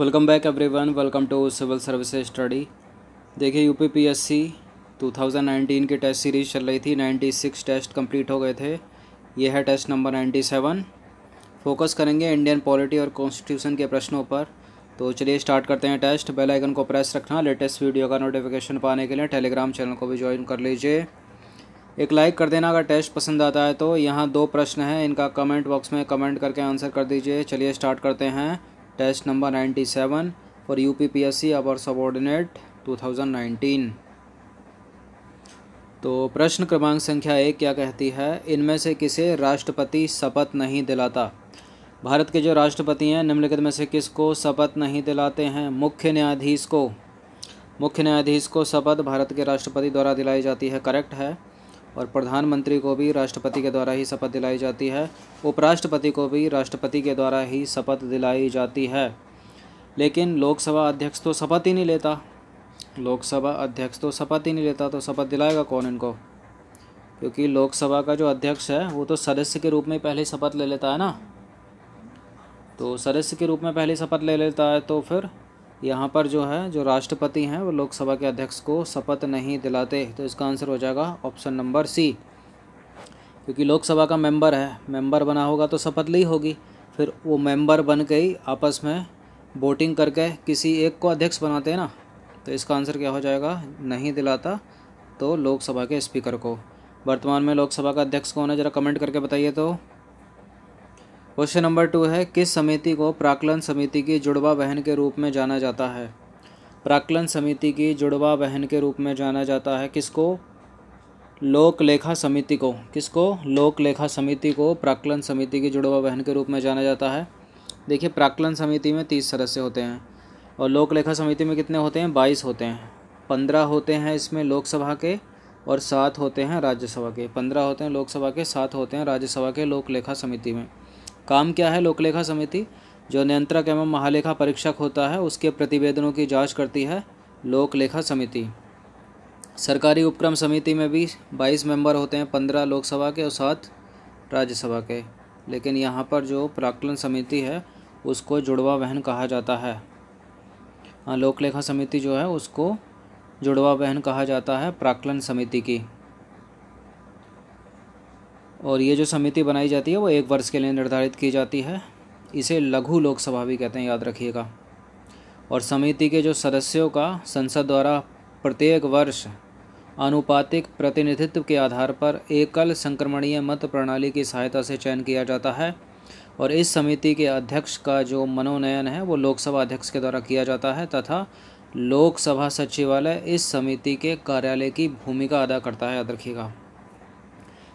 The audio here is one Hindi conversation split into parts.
welcome back everyone welcome to civil service study देखिए U P P S C two thousand nineteen की टेस्ट सीरीज चल रही थी नाइन्टी सिक्स टेस्ट कंप्लीट हो गए थे ये है test number ninety seven focus करेंगे इंडियन पॉलिटी और कॉन्स्टिट्यूशन के प्रश्नों पर तो चलिए स्टार्ट करते हैं टेस्ट बेल आइकन को प्रेस रखना लेटेस्ट वीडियो का नोटिफिकेशन पाने के लिए टेलीग्राम चैनल को भी ज्वाइन कर लीजिए एक लाइक कर देना अगर टेस्ट पसंद आता है तो यहाँ दो प्रश्न हैं इनका कमेंट बॉक्स में कमेंट करके आंसर कर दीजिए चलिए स्टार्ट करते हैं test number seven for U P P S C अवर सबॉर्डिनेट नाइनटीन तो प्रश्न क्रमांक संख्या एक क्या कहती है इनमें से किसे राष्ट्रपति शपथ नहीं दिलाता भारत के जो राष्ट्रपति हैं निम्नलिखित में से किसको शपथ नहीं दिलाते हैं मुख्य न्यायाधीश को मुख्य न्यायाधीश को शपथ भारत के राष्ट्रपति द्वारा दिलाई जाती है करेक्ट है और प्रधानमंत्री को भी राष्ट्रपति के द्वारा ही शपथ दिलाई जाती है उपराष्ट्रपति को भी राष्ट्रपति के द्वारा ही शपथ दिलाई जाती है लेकिन लोकसभा अध्यक्ष तो शपथ ही नहीं लेता लोकसभा अध्यक्ष तो शपथ ही नहीं लेता तो शपथ दिलाएगा कौन इनको क्योंकि लोकसभा का जो अध्यक्ष है वो तो सदस्य के रूप में पहले शपथ ले लेता है ना तो सदस्य के रूप में पहले शपथ ले लेता है तो फिर यहाँ पर जो है जो राष्ट्रपति हैं वो लोकसभा के अध्यक्ष को शपथ नहीं दिलाते तो इसका आंसर हो जाएगा ऑप्शन नंबर सी क्योंकि लोकसभा का मेंबर है मेंबर बना होगा तो शपथ ली होगी फिर वो मेंबर बन के ही आपस में वोटिंग करके किसी एक को अध्यक्ष बनाते हैं ना तो इसका आंसर क्या हो जाएगा नहीं दिलाता तो लोकसभा के स्पीकर को वर्तमान में लोकसभा का अध्यक्ष कौन है ज़रा कमेंट करके बताइए तो क्वेश्चन नंबर टू है किस समिति को प्राकलन समिति की जुड़वा बहन के रूप में जाना जाता है प्राकलन समिति की जुड़वा बहन के रूप में जाना जाता है किसको लोक लेखा समिति को किसको लोक लेखा समिति को प्राकलन समिति की जुड़वा बहन के रूप में जाना जाता है देखिए प्राकलन समिति में तीस सदस्य होते हैं और लोक लेखा समिति में कितने होते हैं बाईस होते हैं पंद्रह होते हैं इसमें लोकसभा के और सात होते हैं राज्यसभा के पंद्रह होते हैं लोकसभा के सात होते हैं राज्यसभा के लोक लेखा समिति में काम क्या है लोकलेखा समिति जो नियंत्रक एवं महालेखा परीक्षक होता है उसके प्रतिवेदनों की जांच करती है लोकलेखा समिति सरकारी उपक्रम समिति में भी 22 मेंबर होते हैं 15 लोकसभा के और सात राज्यसभा के लेकिन यहाँ पर जो प्राकलन समिति है उसको जुड़वा बहन कहा जाता है हाँ, लोकलेखा समिति जो है उसको जुड़वा बहन कहा जाता है प्राकलन समिति की और ये जो समिति बनाई जाती है वो एक वर्ष के लिए निर्धारित की जाती है इसे लघु लोकसभा भी कहते हैं याद रखिएगा और समिति के जो सदस्यों का संसद द्वारा प्रत्येक वर्ष आनुपातिक प्रतिनिधित्व के आधार पर एकल संक्रमणीय मत प्रणाली की सहायता से चयन किया जाता है और इस समिति के अध्यक्ष का जो मनोनयन है वो लोकसभा अध्यक्ष के द्वारा किया जाता है तथा लोकसभा सचिवालय इस समिति के कार्यालय की भूमिका अदा करता है याद रखिएगा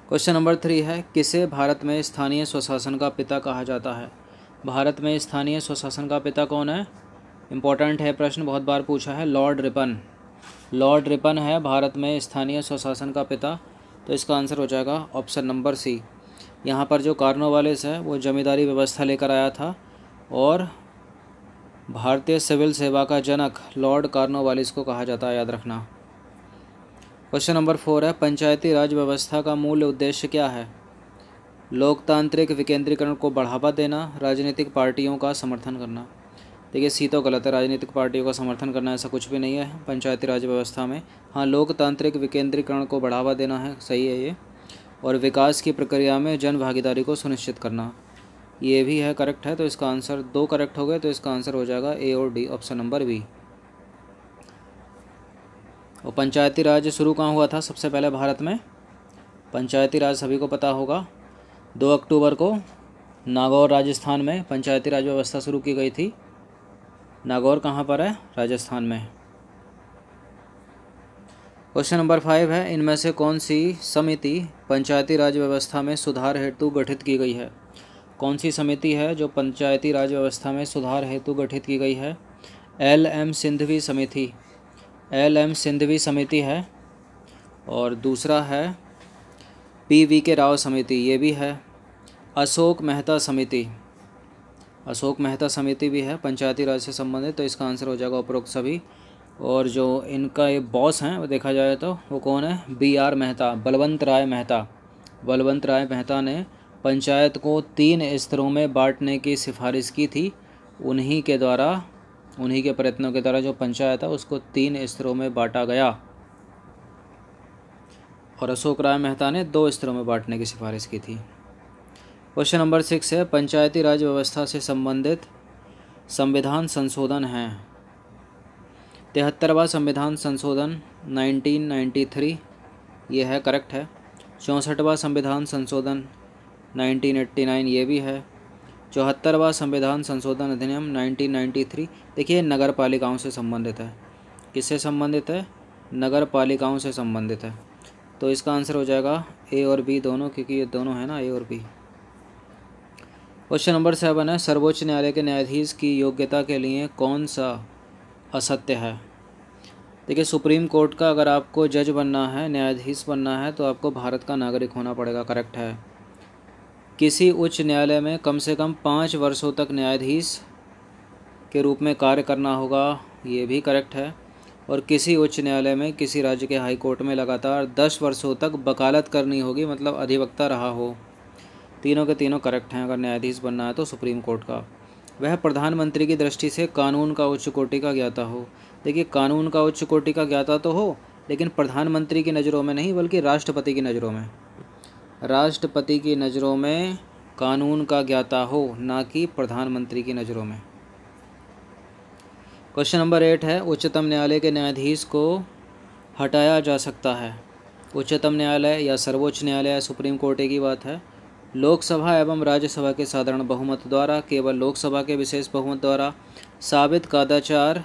क्वेश्चन नंबर थ्री है किसे भारत में स्थानीय स्वशासन का पिता कहा जाता है भारत में स्थानीय स्वशासन का पिता कौन है इम्पोर्टेंट है प्रश्न बहुत बार पूछा है लॉर्ड रिपन लॉर्ड रिपन है भारत में स्थानीय स्वशासन का पिता तो इसका आंसर हो जाएगा ऑप्शन नंबर सी यहाँ पर जो कार्नोवालिस है वो जमींदारी व्यवस्था लेकर आया था और भारतीय सिविल सेवा का जनक लॉर्ड कार्नोवालिस को कहा जाता है याद रखना क्वेश्चन नंबर फोर है पंचायती राज व्यवस्था का मूल उद्देश्य क्या है लोकतांत्रिक विकेंद्रीकरण को बढ़ावा देना राजनीतिक पार्टियों का समर्थन करना देखिए सी तो गलत है राजनीतिक पार्टियों का समर्थन करना ऐसा कुछ भी नहीं है पंचायती राज व्यवस्था में हाँ लोकतांत्रिक विकेंद्रीकरण को बढ़ावा देना है सही है ये और विकास की प्रक्रिया में जन भागीदारी को सुनिश्चित करना ये भी है करेक्ट है तो इसका आंसर दो करेक्ट हो गए तो इसका आंसर हो जाएगा ए और डी ऑप्शन नंबर बी और पंचायती राज शुरू कहाँ हुआ था सबसे पहले भारत में पंचायती राज सभी को पता होगा दो अक्टूबर को नागौर राजस्थान में पंचायती राज व्यवस्था शुरू की गई थी नागौर कहाँ पर है राजस्थान में क्वेश्चन नंबर फाइव है इनमें से कौन सी समिति पंचायती राज व्यवस्था में सुधार हेतु गठित की गई है कौन सी समिति है जो पंचायती राज व्यवस्था में सुधार हेतु गठित की गई है एल एम सिंधवी समिति एल एम सिंधवी समिति है और दूसरा है पी वी के राव समिति ये भी है अशोक मेहता समिति अशोक मेहता समिति भी है पंचायती राज से संबंधित तो इसका आंसर हो जाएगा उपरोक्त सभी और जो इनका ये बॉस हैं वो देखा जाए तो वो कौन है बी आर मेहता बलवंत राय मेहता बलवंत राय मेहता ने पंचायत को तीन स्तरों में बांटने की सिफारिश की थी उन्हीं के द्वारा उन्हीं के प्रयत्नों के द्वारा जो पंचायत है उसको तीन स्तरों में बांटा गया और अशोक राय मेहता ने दो स्तरों में बांटने की सिफारिश की थी क्वेश्चन नंबर सिक्स है पंचायती राज व्यवस्था से संबंधित संविधान संशोधन है तिहत्तरवा संविधान संशोधन 1993 ये है करेक्ट है चौंसठवा संविधान संशोधन 1989 ये भी है चौहत्तरवा संविधान संशोधन अधिनियम 1993 देखिए नगर पालिकाओं से संबंधित है किससे संबंधित है नगर पालिकाओं से संबंधित है तो इसका आंसर हो जाएगा ए और बी दोनों क्योंकि ये दोनों है ना ए और बी क्वेश्चन नंबर सेवन है सर्वोच्च न्यायालय के न्यायाधीश की योग्यता के लिए कौन सा असत्य है देखिए सुप्रीम कोर्ट का अगर आपको जज बनना है न्यायाधीश बनना है तो आपको भारत का नागरिक होना पड़ेगा करेक्ट है किसी उच्च न्यायालय में कम से कम पाँच वर्षों तक न्यायाधीश के रूप में कार्य करना होगा ये भी करेक्ट है और किसी उच्च न्यायालय में किसी राज्य के हाई कोर्ट में लगातार दस वर्षों तक वकालत करनी होगी मतलब अधिवक्ता रहा हो तीनों के तीनों करेक्ट हैं अगर न्यायाधीश बनना है तो सुप्रीम कोर्ट का वह प्रधानमंत्री की दृष्टि से कानून का उच्च कोटि का ज्ञाता हो देखिए कानून का उच्च कोटि का ज्ञाता तो हो लेकिन प्रधानमंत्री की नज़रों में नहीं बल्कि राष्ट्रपति की नज़रों में राष्ट्रपति की नज़रों में कानून का ज्ञाता हो ना कि प्रधानमंत्री की नज़रों में क्वेश्चन नंबर एट है उच्चतम न्यायालय के न्यायाधीश को हटाया जा सकता है उच्चतम न्यायालय या सर्वोच्च न्यायालय या सुप्रीम कोर्ट की बात है लोकसभा एवं राज्यसभा के साधारण बहुमत द्वारा केवल लोकसभा के विशेष बहुमत द्वारा साबित कादाचार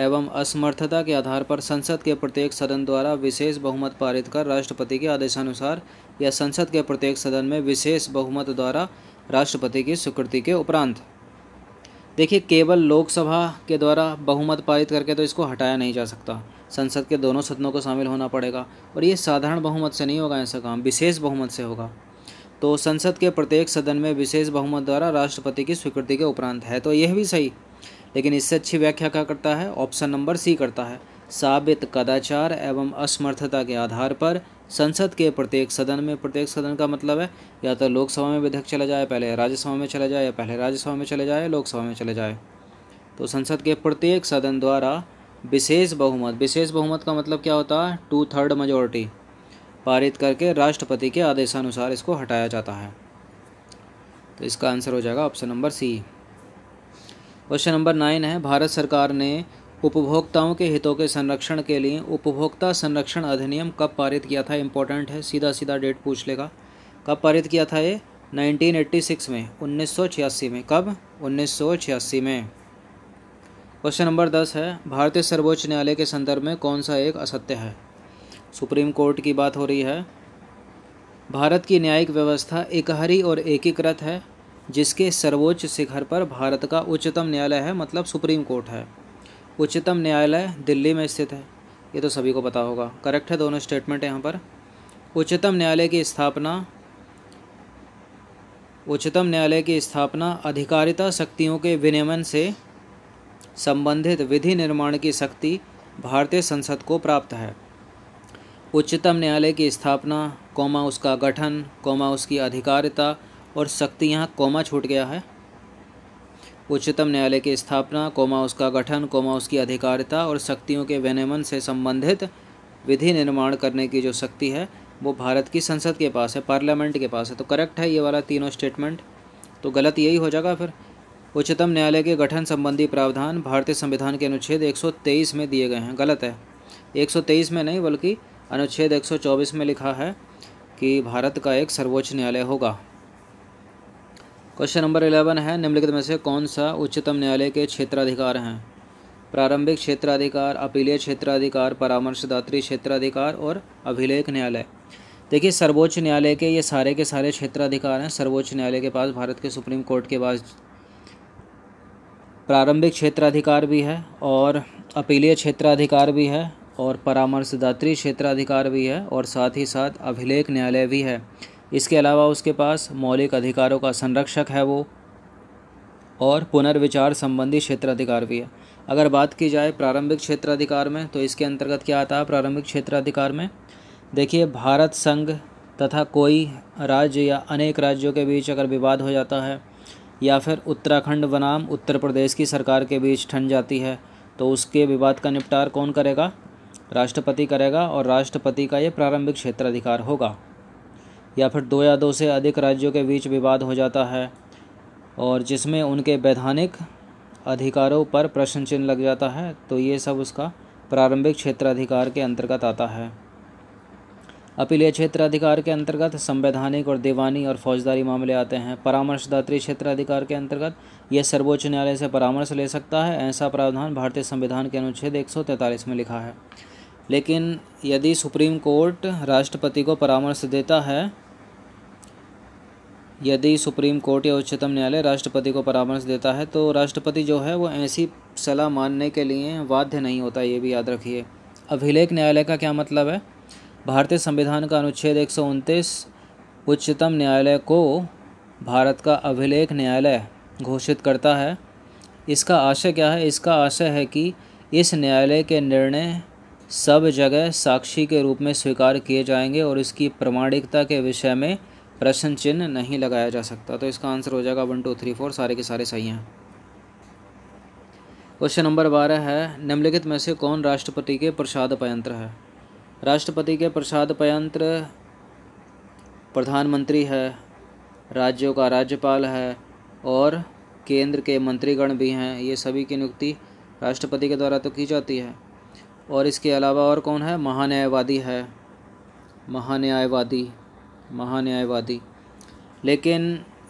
एवं असमर्थता के आधार पर संसद के प्रत्येक सदन द्वारा विशेष बहुमत पारित कर राष्ट्रपति के आदेशानुसार या संसद के प्रत्येक सदन में विशेष बहुमत द्वारा राष्ट्रपति की स्वीकृति के उपरांत देखिए केवल लोकसभा के द्वारा बहुमत पारित करके तो इसको हटाया नहीं जा सकता संसद के दोनों सदनों को शामिल होना पड़ेगा और ये साधारण बहुमत से नहीं होगा ऐसा काम विशेष बहुमत से होगा तो संसद के प्रत्येक सदन में विशेष बहुमत द्वारा राष्ट्रपति की स्वीकृति के उपरांत है तो यह भी सही लेकिन इससे अच्छी व्याख्या क्या करता है ऑप्शन नंबर सी करता है साबित कदाचार एवं असमर्थता के आधार पर संसद के प्रत्येक सदन में प्रत्येक सदन का मतलब है या तो लोकसभा में विधेयक चला जाए पहले राज्यसभा में चला जाए या पहले राज्यसभा में चले जाए लोकसभा में चले जाए तो संसद के प्रत्येक सदन द्वारा विशेष बहुमत विशेष बहुमत का मतलब क्या होता है टू थर्ड मेजोरिटी पारित करके राष्ट्रपति के आदेशानुसार इसको हटाया जाता है तो इसका आंसर हो जाएगा option number C question number nine है भारत सरकार ने उपभोक्ताओं के हितों के संरक्षण के लिए उपभोक्ता संरक्षण अधिनियम कब पारित किया था इम्पोर्टेंट है सीधा सीधा डेट पूछ लेगा कब पारित किया था ये 1986 में 1986 में कब 1986 में क्वेश्चन नंबर दस है भारतीय सर्वोच्च न्यायालय के संदर्भ में कौन सा एक असत्य है सुप्रीम कोर्ट की बात हो रही है भारत की न्यायिक व्यवस्था एकहरी और एकीकृत है जिसके सर्वोच्च शिखर पर भारत का उच्चतम न्यायालय है मतलब सुप्रीम कोर्ट है उच्चतम न्यायालय दिल्ली में स्थित है ये तो सभी को पता होगा करेक्ट है दोनों स्टेटमेंट यहाँ पर उच्चतम न्यायालय की स्थापना उच्चतम न्यायालय की स्थापना अधिकारिता शक्तियों के विनियमन से संबंधित विधि निर्माण की शक्ति भारतीय संसद को प्राप्त है उच्चतम न्यायालय की स्थापना कौमा उसका गठन कौमा उसकी अधिकारिता और शक्ति यहाँ कोमा छूट गया है उच्चतम न्यायालय की स्थापना कोमा उसका गठन कोमा उसकी अधिकारिता और शक्तियों के विनियमन से संबंधित विधि निर्माण करने की जो शक्ति है वो भारत की संसद के पास है पार्लियामेंट के पास है तो करेक्ट है ये वाला तीनों स्टेटमेंट तो गलत यही हो जाएगा फिर उच्चतम न्यायालय के गठन संबंधी प्रावधान भारतीय संविधान के अनुच्छेद 123 में दिए गए हैं गलत है 123 में नहीं बल्कि अनुच्छेद 124 में लिखा है कि भारत का एक सर्वोच्च न्यायालय होगा क्वेश्चन नंबर इलेवन है निम्नलिखित में से कौन सा उच्चतम न्यायालय के क्षेत्राधिकार हैं प्रारंभिक क्षेत्राधिकार अपीलीय क्षेत्राधिकार परामर्शदात्री क्षेत्राधिकार और अभिलेख न्यायालय देखिए सर्वोच्च न्यायालय के ये सारे के सारे क्षेत्राधिकार हैं सर्वोच्च न्यायालय के पास भारत के सुप्रीम कोर्ट के पास प्रारंभिक क्षेत्राधिकार भी है और अपीलीय क्षेत्राधिकार भी है और परामर्शदात्री क्षेत्राधिकार भी है और साथ ही साथ अभिलेख न्यायालय भी है इसके अलावा उसके पास मौलिक अधिकारों का संरक्षक है वो और पुनर्विचार संबंधी क्षेत्राधिकार भी है अगर बात की जाए प्रारंभिक क्षेत्राधिकार में तो इसके अंतर्गत क्या आता है प्रारंभिक क्षेत्राधिकार में देखिए भारत संघ तथा कोई राज्य या अनेक राज्यों के बीच अगर विवाद हो जाता है या फिर उत्तराखंड बनाम उत्तर प्रदेश की सरकार के बीच ठंड जाती है तो उसके विवाद का निपटार कौन करेगा राष्ट्रपति करेगा और राष्ट्रपति का ये प्रारंभिक क्षेत्राधिकार होगा या फिर दो या दो से अधिक राज्यों के बीच विवाद हो जाता है और जिसमें उनके वैधानिक अधिकारों पर प्रश्न चिन्ह लग जाता है तो ये सब उसका प्रारंभिक क्षेत्राधिकार के अंतर्गत आता है अपीलीय क्षेत्राधिकार के अंतर्गत संवैधानिक और दीवानी और फौजदारी मामले आते हैं परामर्शदात्री क्षेत्राधिकार के अंतर्गत यह सर्वोच्च न्यायालय से परामर्श ले सकता है ऐसा प्रावधान भारतीय संविधान के अनुच्छेद एक में लिखा है लेकिन यदि सुप्रीम कोर्ट राष्ट्रपति को परामर्श देता है यदि सुप्रीम कोर्ट या उच्चतम न्यायालय राष्ट्रपति को परामर्श देता है तो राष्ट्रपति जो है वो ऐसी सलाह मानने के लिए बाध्य नहीं होता ये भी याद रखिए अभिलेख न्यायालय का क्या मतलब है भारतीय संविधान का अनुच्छेद एक उच्चतम न्यायालय को भारत का अभिलेख न्यायालय घोषित करता है इसका आशय क्या है इसका आशय है कि इस न्यायालय के निर्णय सब जगह साक्षी के रूप में स्वीकार किए जाएंगे और इसकी प्रमाणिकता के विषय में प्रश्न चिन्ह नहीं लगाया जा सकता तो इसका आंसर हो जाएगा वन टू थ्री फोर सारे के सारे सही हैं क्वेश्चन नंबर बारह है निम्नलिखित में से कौन राष्ट्रपति के प्रसाद पयंत्र है राष्ट्रपति के प्रसाद पयंत्र प्रधानमंत्री है राज्यों का राज्यपाल है और केंद्र के मंत्रीगण भी हैं ये सभी की नियुक्ति राष्ट्रपति के द्वारा तो की जाती है और इसके अलावा और कौन है महान्यायवादी है महान्यायवादी महान्यायवादी लेकिन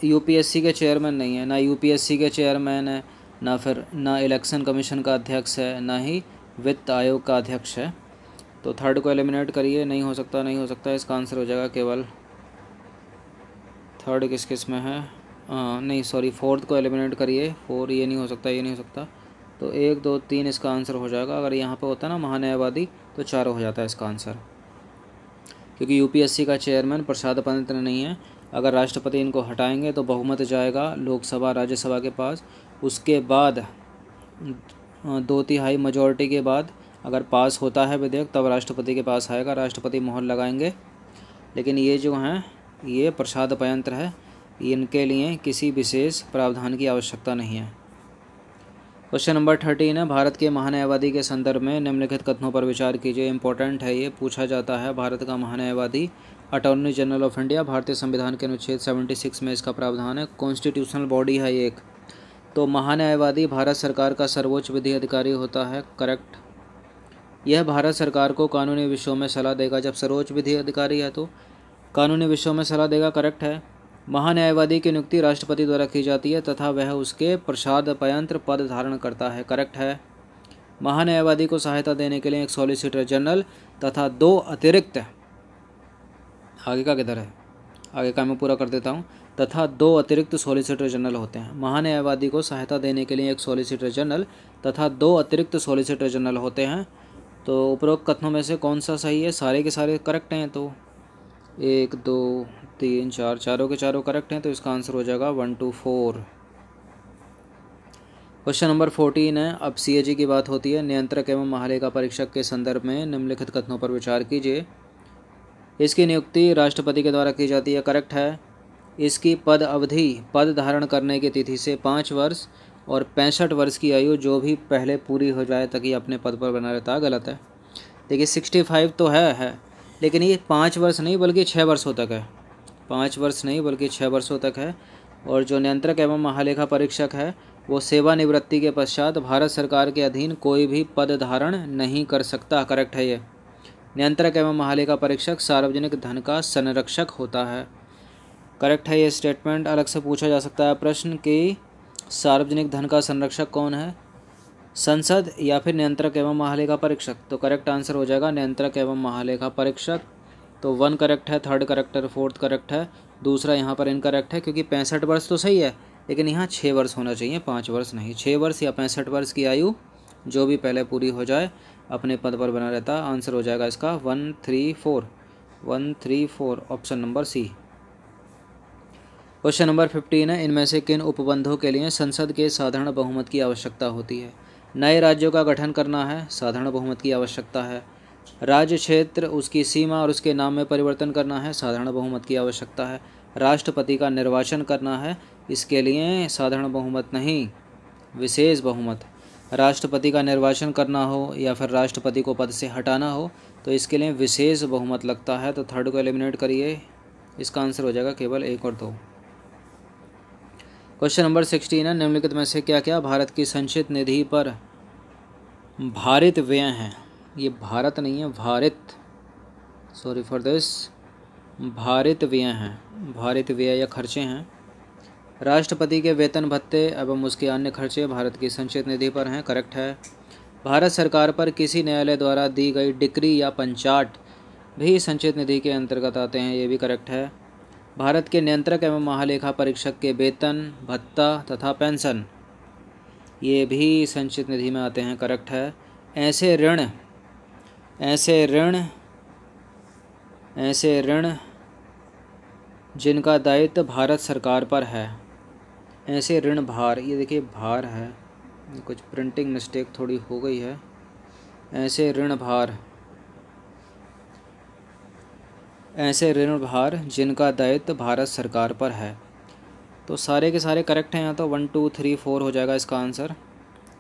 यूपीएससी के चेयरमैन नहीं है ना यूपीएससी के चेयरमैन है ना फिर ना इलेक्शन कमीशन का अध्यक्ष है ना ही वित्त आयोग का अध्यक्ष है तो थर्ड को एलिमिनेट करिए नहीं हो सकता नहीं हो सकता इसका आंसर हो जाएगा केवल थर्ड किस किस में है आ, नहीं सॉरी फोर्थ को एलिमिनेट करिए फोर ये नहीं हो सकता ये नहीं हो सकता तो एक दो तीन इसका आंसर हो जाएगा अगर यहाँ पे होता ना महान्यायवादी तो चार हो जाता है इसका आंसर क्योंकि यूपीएससी का चेयरमैन प्रसाद पंत नहीं है अगर राष्ट्रपति इनको हटाएंगे तो बहुमत जाएगा लोकसभा राज्यसभा के पास उसके बाद दो तिहाई मेजोरिटी के बाद अगर पास होता है विधेयक तब राष्ट्रपति के पास आएगा राष्ट्रपति मोहर लगाएंगे लेकिन ये जो हैं ये प्रसाद पयंत्र है इनके लिए किसी विशेष प्रावधान की आवश्यकता नहीं है क्वेश्चन नंबर थर्टीन है भारत के महान्यायवादी के संदर्भ में निम्नलिखित कथनों पर विचार कीजिए इंपॉर्टेंट है ये पूछा जाता है भारत का महान्यायवादी अटॉर्नी जनरल ऑफ इंडिया भारतीय संविधान के अनुच्छेद सेवेंटी सिक्स में इसका प्रावधान है कॉन्स्टिट्यूशनल बॉडी है एक तो महान्यायवादी भारत सरकार का सर्वोच्च विधि अधिकारी होता है करेक्ट यह भारत सरकार को कानूनी विषयों में सलाह देगा जब सर्वोच्च विधि अधिकारी है तो कानूनी विषयों में सलाह देगा करेक्ट है महान्यायवादी की नियुक्ति राष्ट्रपति द्वारा की जाती है तथा वह उसके प्रसाद पयंत्र पद धारण करता है करेक्ट है महान्यायवादी को सहायता देने के लिए एक सॉलिसिटर जनरल तथा दो अतिरिक्त आगे का किधर है आगे का मैं पूरा कर देता हूँ तथा दो अतिरिक्त सॉलिसिटर जनरल होते हैं महान्यायवादी को सहायता देने के लिए एक सॉलिसिटर जनरल तथा दो अतिरिक्त सॉलिसिटर जनरल होते हैं तो उपरोक्त कथनों में से कौन सा सही है सारे के सारे करेक्ट हैं तो एक दो तीन चार चारों के चारों करेक्ट हैं तो इसका आंसर हो जाएगा one two four question number fourteen है अब सीएजी की बात होती है नियंत्रक एवं महालेखा परीक्षक के संदर्भ में निम्नलिखित कथनों पर विचार कीजिए इसकी नियुक्ति राष्ट्रपति के द्वारा की जाती है करेक्ट है इसकी पद अवधि पद धारण करने की तिथि से पाँच वर्ष और पैंसठ वर्ष की आयु जो भी पहले पूरी हो जाए ताकि अपने पद पर बना रहता गलत है देखिए सिक्सटी फाइव तो है है लेकिन ये पाँच वर्ष नहीं बल्कि छः वर्षों तक है पाँच वर्ष नहीं बल्कि छः वर्षों तक है और जो नियंत्रक एवं महालेखा परीक्षक है वो सेवानिवृत्ति के पश्चात भारत सरकार के अधीन कोई भी पद धारण नहीं कर सकता करेक्ट है ये नियंत्रक एवं महालेखा परीक्षक सार्वजनिक धन का संरक्षक होता है करेक्ट है ये स्टेटमेंट अलग से पूछा जा सकता है प्रश्न कि सार्वजनिक धन का संरक्षक कौन है संसद या फिर नियंत्रक एवं महालेखा परीक्षक तो करेक्ट आंसर हो जाएगा नियंत्रक एवं महालेखा परीक्षक तो वन करेक्ट है थर्ड करेक्ट है फोर्थ करेक्ट है दूसरा यहाँ पर इनकरेक्ट है क्योंकि पैंसठ वर्ष तो सही है लेकिन यहाँ छः वर्ष होना चाहिए पाँच वर्ष नहीं छः वर्ष या पैंसठ वर्ष की आयु जो भी पहले पूरी हो जाए अपने पद पर बना रहता आंसर हो जाएगा इसका one three four one three four option number C question number fifteen है इनमें से किन उपबंधों के लिए संसद के साधारण बहुमत की आवश्यकता होती है नए राज्यों का गठन करना है साधारण बहुमत की आवश्यकता है राज्य क्षेत्र उसकी सीमा और उसके नाम में परिवर्तन करना है साधारण बहुमत की आवश्यकता है राष्ट्रपति का निर्वाचन करना है इसके लिए साधारण बहुमत नहीं विशेष बहुमत राष्ट्रपति का निर्वाचन करना हो या फिर राष्ट्रपति को पद से हटाना हो तो इसके लिए विशेष बहुमत लगता है तो थर्ड को एलिमिनेट करिए इसका आंसर हो जाएगा केवल एक और दो क्वेश्चन नंबर सिक्सटीन है निम्नलिखित में से क्या क्या भारत की संचित निधि पर भारित व्यय हैं ये भारत नहीं है Bharat sorry for this Bharat व्यय हैं भारत व्यय या खर्चे हैं राष्ट्रपति के वेतन भत्ते एवं उसके अन्य खर्चे भारत की संचित निधि पर हैं करेक्ट है भारत सरकार पर किसी न्यायालय द्वारा दी गई डिक्री या पंचाट भी संचित निधि के अंतर्गत आते हैं ये भी करेक्ट है भारत के नियंत्रक एवं महालेखा परीक्षक के वेतन भत्ता तथा पेंशन ये भी संचित निधि में आते हैं करेक्ट है ऐसे ऋण ऐसे ऋण ऐसे ऋण जिनका दायित्व भारत सरकार पर है ऐसे ऋण भार ये देखिए भार है कुछ प्रिंटिंग मिस्टेक थोड़ी हो गई है ऐसे ऋण भार ऐसे ऋण भार जिनका दायित्व भारत सरकार पर है तो सारे के सारे करेक्ट हैं यहाँ तो वन टू थ्री फोर हो जाएगा इसका आंसर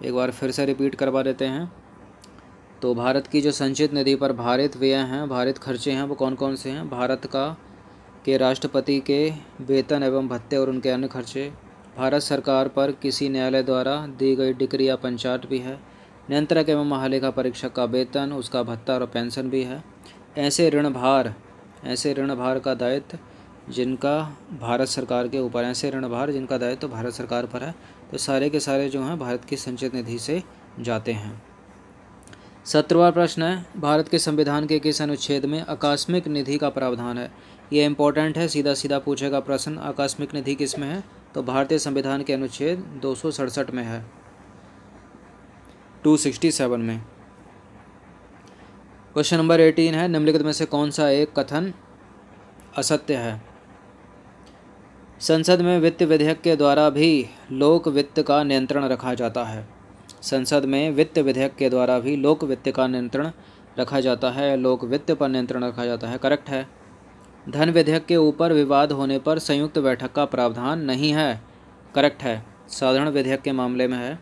एक बार फिर से रिपीट करवा देते हैं तो भारत की जो संचित निधि पर भारत व्यय हैं भारत खर्चे हैं वो कौन कौन से हैं भारत का के राष्ट्रपति के वेतन एवं भत्ते और उनके अन्य खर्चे भारत सरकार पर किसी न्यायालय द्वारा दी गई डिग्री या पंचायत भी है नियंत्रक एवं महालेखा परीक्षक का वेतन उसका भत्ता और पेंशन भी है ऐसे ऋण भार ऐसे ऋण भार का दायित्व जिनका भारत सरकार के ऊपर ऐसे ऋण भार जिनका दायित्व तो भारत सरकार पर है तो सारे के सारे जो हैं भारत की संचित निधि से जाते हैं सत्रवा प्रश्न है भारत के संविधान के किस अनुच्छेद में आकस्मिक निधि का प्रावधान है ये इंपॉर्टेंट है सीधा सीधा पूछेगा प्रश्न आकस्मिक निधि किस में है तो भारतीय संविधान के अनुच्छेद दो में है 267 में क्वेश्चन नंबर 18 है निम्नलिखित में से कौन सा एक कथन असत्य है संसद में वित्त विधेयक के द्वारा भी लोक वित्त का नियंत्रण रखा जाता है संसद में वित्त विधेयक के द्वारा भी लोक वित्त का नियंत्रण रखा जाता है लोक वित्त पर नियंत्रण रखा जाता है करेक्ट है धन विधेयक के ऊपर विवाद होने पर संयुक्त बैठक का प्रावधान नहीं है करेक्ट है साधारण विधेयक के मामले में है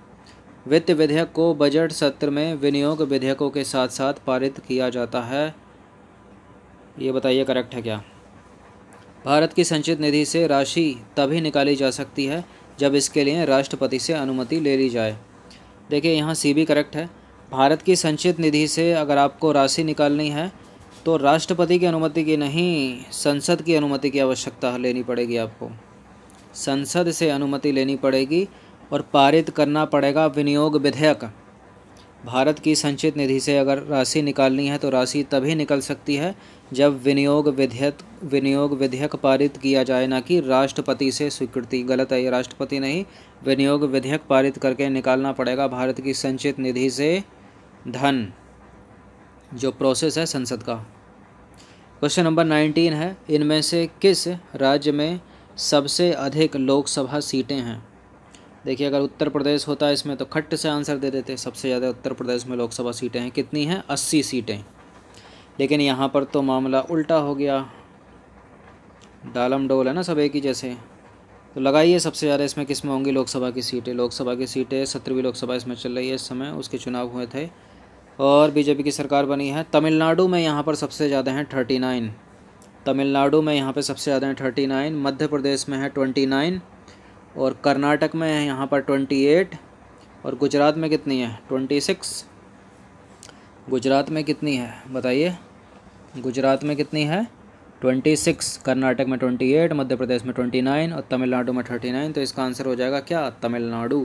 वित्त विधेयक को बजट सत्र में विनियोग विधेयकों के साथ साथ पारित किया जाता है ये बताइए करेक्ट है क्या भारत की संचित निधि से राशि तभी निकाली जा सकती है जब इसके लिए राष्ट्रपति से अनुमति ले ली जाए देखिए यहाँ सी भी करेक्ट है भारत की संचित निधि से अगर आपको राशि निकालनी है तो राष्ट्रपति की अनुमति की नहीं संसद की अनुमति की आवश्यकता लेनी पड़ेगी आपको संसद से अनुमति लेनी पड़ेगी और पारित करना पड़ेगा विनियोग विधेयक भारत की संचित निधि से अगर राशि निकालनी है तो राशि तभी निकल सकती है जब विनियोग विधेयक विनियोग विधेयक पारित किया जाए ना कि राष्ट्रपति से स्वीकृति गलत है ये राष्ट्रपति नहीं विनियोग विधेयक पारित करके निकालना पड़ेगा भारत की संचित निधि से धन जो प्रोसेस है संसद का क्वेश्चन नंबर नाइनटीन है इनमें से किस राज्य में सबसे अधिक लोकसभा सीटें हैं देखिए अगर उत्तर प्रदेश होता है इसमें तो खट्ट से आंसर दे देते सबसे ज़्यादा उत्तर प्रदेश में लोकसभा सीटें हैं कितनी हैं अस्सी सीटें लेकिन यहाँ पर तो मामला उल्टा हो गया डालम डोल है ना सब एक ही जैसे तो लगाइए सबसे ज़्यादा इसमें किस में होंगी लोकसभा की सीटें लोकसभा की सीटें सत्रहवीं लोकसभा इसमें चल रही है इस समय उसके चुनाव हुए थे और बीजेपी की सरकार बनी है तमिलनाडु में यहाँ पर सबसे ज़्यादा हैं थर्टी नाइन तमिलनाडु में यहाँ पर सबसे ज़्यादा हैं थर्टी नाइन मध्य प्रदेश में है ट्वेंटी नाइन और कर्नाटक में है यहाँ पर ट्वेंटी एट और गुजरात में कितनी है ट्वेंटी सिक्स गुजरात में कितनी है बताइए गुजरात में कितनी है ट्वेंटी सिक्स कर्नाटक में ट्वेंटी एट मध्य प्रदेश में ट्वेंटी नाइन और तमिलनाडु में थर्टी नाइन तो इसका आंसर हो जाएगा क्या तमिलनाडु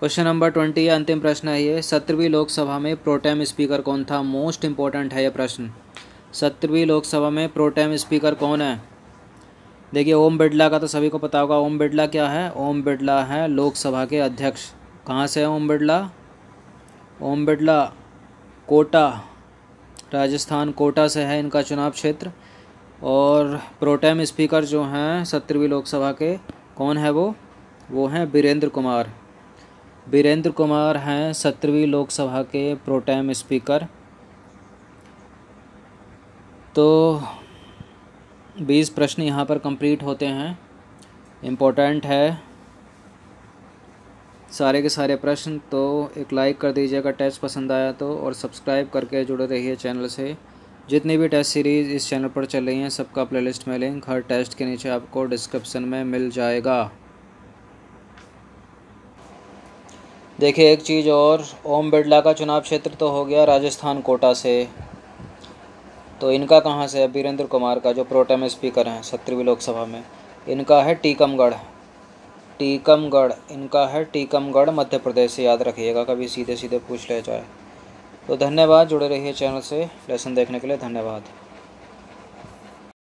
क्वेश्चन नंबर ट्वेंटी अंतिम प्रश्न है ये सत्रहवीं लोकसभा में प्रोटेम स्पीकर कौन था मोस्ट इंपॉर्टेंट है ये प्रश्न सत्रहवीं लोकसभा में प्रोटेम स्पीकर कौन है देखिए ओम बिरला का तो सभी को पता होगा ओम बिरला क्या है ओम बिरला है लोकसभा के अध्यक्ष कहाँ से है ओम बिरला ओम बिरला कोटा राजस्थान कोटा से है इनका चुनाव क्षेत्र और प्रोटेम स्पीकर जो हैं सत्रहवीं लोकसभा के कौन है वो वो हैं वीरेंद्र कुमार वीरेंद्र कुमार हैं सत्रहवीं लोकसभा के प्रोटेम स्पीकर तो बीस प्रश्न यहाँ पर कंप्लीट होते हैं इम्पोर्टेंट है सारे के सारे प्रश्न तो एक लाइक कर दीजिएगा टेस्ट पसंद आया तो और सब्सक्राइब करके जुड़े रहिए चैनल से जितनी भी टेस्ट सीरीज़ इस चैनल पर चल रही हैं सबका प्ले लिस्ट में लिंक हर टेस्ट के नीचे आपको डिस्क्रिप्शन में मिल जाएगा देखिए एक चीज़ और ओम बिरला का चुनाव क्षेत्र तो हो गया राजस्थान कोटा से तो इनका कहाँ से है वीरेंद्र कुमार का जो प्रोटेम स्पीकर हैं सत्रहवीं लोकसभा में इनका है टीकमगढ़ टीकमगढ़ इनका है टीकमगढ़ मध्य प्रदेश से याद रखिएगा कभी सीधे सीधे पूछ ले जाए तो धन्यवाद जुड़े रहिए चैनल से लेसन देखने के लिए धन्यवाद